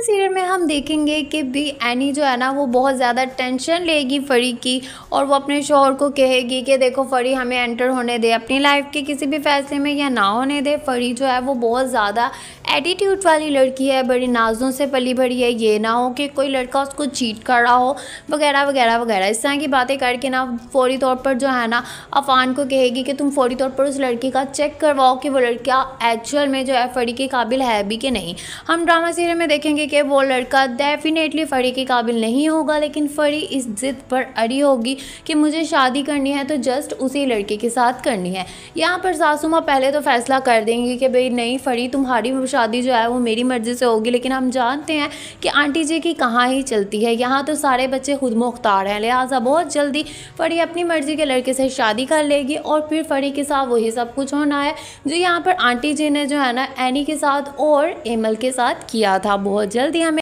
वर्तमान सीरियल में हम देखेंगे कि भी एनी जो है ना वो बहुत ज़्यादा टेंशन लेगी फ़री की और वो अपने शोहर को कहेगी कि देखो फ़री हमें एंटर होने दे अपनी लाइफ के किसी भी फैसले में या ना होने दे फ़री जो है वो बहुत ज़्यादा एटीट्यूड वाली लड़की है बड़ी नाजों से पली भरी है ये ना हो कि कोई लड़का उसको चीट कर रहा हो वगैरह वगैरह वगैरह इस तरह की बातें करके ना फौरी तौर पर जो है ना अफान को कहेगी कि तुम फौरी तौर पर उस लड़की का चेक करवाओ कि वो लड़का एक्चुअल में जो है फड़ी के काबिल है भी कि नहीं हम ड्रामा सीरियल में देखेंगे कि वो लड़का डेफिनेटली फड़ी के काबिल नहीं होगा लेकिन फड़ी इस ज़िद पर अड़ी होगी कि मुझे शादी करनी है तो जस्ट उसी लड़के के साथ करनी है यहाँ पर सासुमा पहले तो फ़ैसला कर देंगी कि भाई नहीं फड़ी तुम्हारी शादी जो है वो मेरी मर्ज़ी से होगी लेकिन हम जानते हैं कि आंटी जी की कहाँ ही चलती है यहाँ तो सारे बच्चे खुद मुख्तार हैं लिहाजा बहुत जल्दी फड़ी अपनी मर्ज़ी के लड़के से शादी कर लेगी और फिर फड़ी के साथ वही सब कुछ होना है जो यहाँ पर आंटी जी ने जो है ना एनी के साथ और एमल के साथ किया था बहुत जल्दी हमें